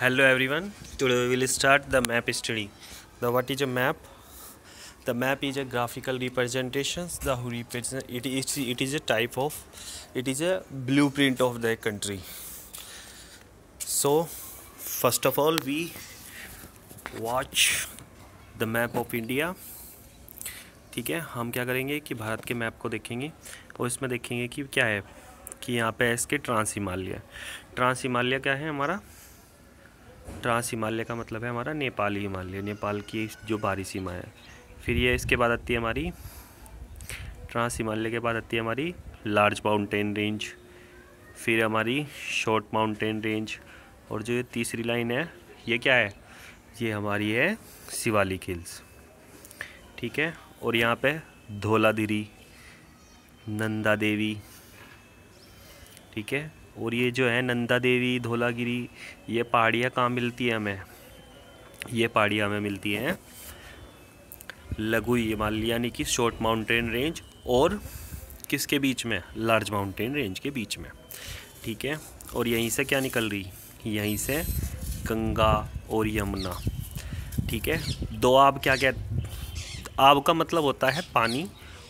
hello everyone today we will start the map study the what is a map the map is a graphical representation the it is it is a type of it is a blueprint of the country so first of all we watch the map of India ठीक है हम क्या करेंगे कि भारत के map को देखेंगे और इसमें देखेंगे कि क्या है कि यहाँ पे है इसके ट्रांस हिमालय ट्रांस हिमालय क्या है हमारा ट्रांस हिमालय का मतलब है हमारा नेपाली हिमालय नेपाल की जो बाहरी सीमा है फिर ये इसके बाद आती है हमारी ट्रांस हिमालय के बाद आती है हमारी लार्ज माउंटेन रेंज फिर हमारी शॉर्ट माउंटेन रेंज और जो ये तीसरी लाइन है ये क्या है ये हमारी है शिवालिक हिल्स ठीक है और यहाँ पे धोलाधिरी नंदा देवी ठीक है और ये जो है नंदा देवी धोलागिरी ये पहाड़ियाँ कहाँ मिलती है हमें ये पहाड़ियाँ हमें मिलती हैं लघु हिमालय यानी कि शॉर्ट माउंटेन रेंज और किसके बीच में लार्ज माउंटेन रेंज के बीच में ठीक है और यहीं से क्या निकल रही यहीं से गंगा और यमुना ठीक है दो आब क्या कहते आब का मतलब होता है पानी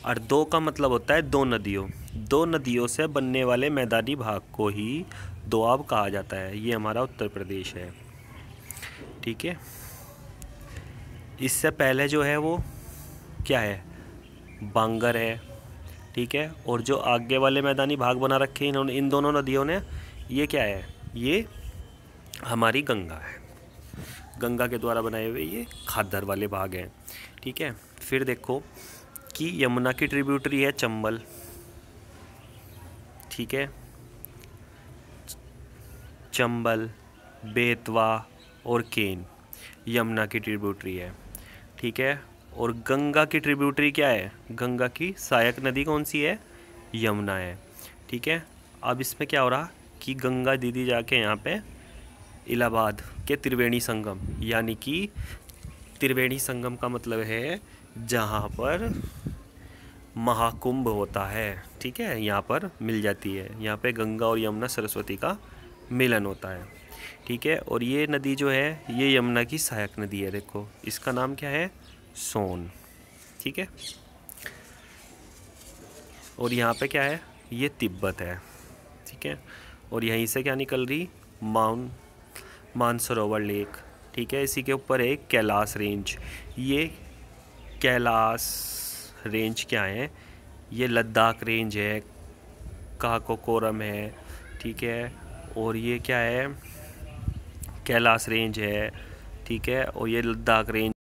और दो का मतलब होता है दो नदियों दो नदियों से बनने वाले मैदानी भाग को ही दोआब कहा जाता है ये हमारा उत्तर प्रदेश है ठीक है इससे पहले जो है वो क्या है बांगर है ठीक है और जो आगे वाले मैदानी भाग बना रखे हैं इन्होंने इन दोनों नदियों ने ये क्या है ये हमारी गंगा है गंगा के द्वारा बनाए हुए ये खादर वाले भाग हैं ठीक है फिर देखो की यमुना की ट्रिब्यूटरी है चंबल ठीक है चंबल बेतवा और केन यमुना की ट्रिब्यूटरी है ठीक है और गंगा की ट्रिब्यूटरी क्या है गंगा की सहायक नदी कौन सी है यमुना है ठीक है अब इसमें क्या हो रहा कि गंगा दीदी जाके यहाँ पे इलाहाबाद के त्रिवेणी संगम यानी कि त्रिवेणी संगम का मतलब है जहाँ पर महाकुंभ होता है ठीक है यहाँ पर मिल जाती है यहाँ पे गंगा और यमुना सरस्वती का मिलन होता है ठीक है और ये नदी जो है ये यमुना की सहायक नदी है देखो इसका नाम क्या है सोन ठीक है और यहाँ पे क्या है ये तिब्बत है ठीक है और यहीं से क्या निकल रही माउन मानसरोवर लेक ठीक है इसी के ऊपर है कैलाश रेंज ये कैलाश रेंज क्या है ये लद्दाख रेंज है काकोकोरम है ठीक है और ये क्या है कैलाश रेंज है ठीक है और ये लद्दाख रेंज